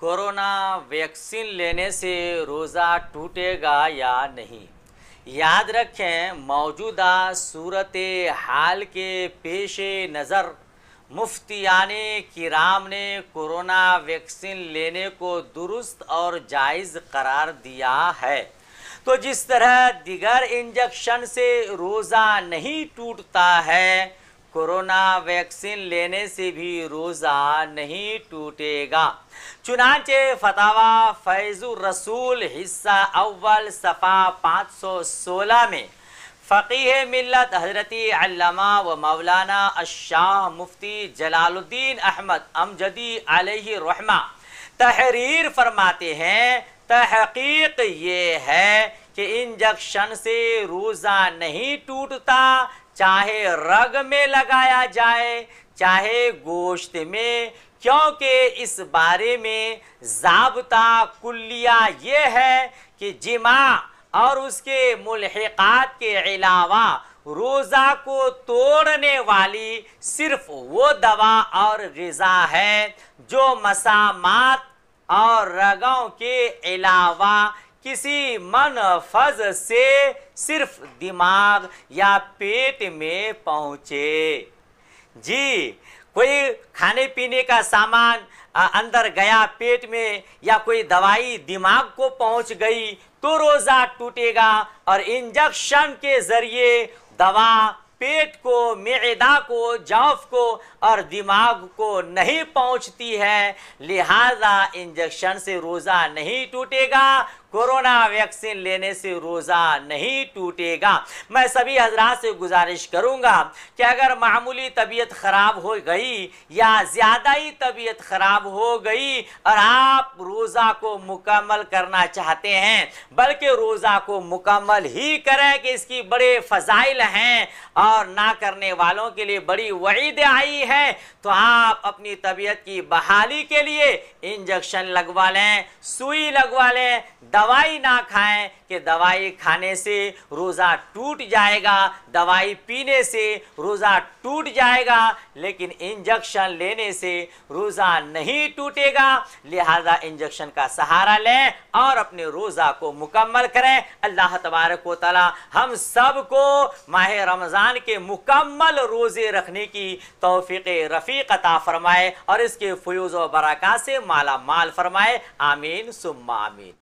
corona vaccine लेने से रोज़ा टूटेगा या नहीं याद रखें मौजूदा सूरत हाल के पेश नज़र मुफ्तियान किराम ने कोरोना वैक्सीन लेने को दुरुस्त और जायज़ करार दिया है तो जिस तरह दिगर इंजेक्शन से रोज़ा नहीं टूटता है कोरोना वैक्सीन लेने से भी रोज़ा नहीं टूटेगा चुनाचे फतावा फैजुर रसूल हिस्सा अव्वल सफ़ा 516 में फ़कीह मिलत हजरती अल्लामा व मौलाना अशाह मुफ्ती जलालुद्दीन अहमद अमजदी रहमा तहरीर फरमाते हैं तहकीक ये है कि इंजेक्शन से रोज़ा नहीं टूटता चाहे रग में लगाया जाए चाहे गोश्त में क्योंकि इस बारे में जबता कुल्लिया ये है कि जिमा और उसके मुलहक़ात के अलावा रोज़ा को तोड़ने वाली सिर्फ वो दवा और गज़ा है जो मसामात और रगों के अलावा किसी मन फज से सिर्फ दिमाग या पेट में पहुँचे जी कोई खाने पीने का सामान अंदर गया पेट में या कोई दवाई दिमाग को पहुंच गई तो रोज़ा टूटेगा और इंजेक्शन के ज़रिए दवा पेट को मेदा को जौफ को और दिमाग को नहीं पहुंचती है लिहाजा इंजेक्शन से रोज़ा नहीं टूटेगा कोरोना वैक्सीन लेने से रोज़ा नहीं टूटेगा मैं सभी हजरात से गुजारिश करूँगा कि अगर मामूली तबीयत ख़राब हो गई या ज़्यादा ही तबीयत ख़राब हो गई और आप रोज़ा को मुकम्मल करना चाहते हैं बल्कि रोज़ा को मुकम्मल ही करें कि इसकी बड़े फ़जाइल हैं और ना करने वालों के लिए बड़ी वईद आई है तो आप अपनी तबीयत की बहाली के लिए इंजेक्शन लगवा लें सुई लगवा लें दवाई ना खाएं कि दवाई खाने से रोज़ा टूट जाएगा दवाई पीने से रोज़ा टूट जाएगा लेकिन इंजेक्शन लेने से रोज़ा नहीं टूटेगा लिहाजा इंजेक्शन का सहारा लें और अपने रोज़ा को मुकम्मल करें अल्लाह तबारक वाली हम सब को माह रमज़ान के मुकम्मल रोज़े रखने की तोफ़ी रफ़ीक अता फरमाए और इसके फ्यूज़ व बरक़ा से माला माल फरमाए आमीन सुम्मा आमीन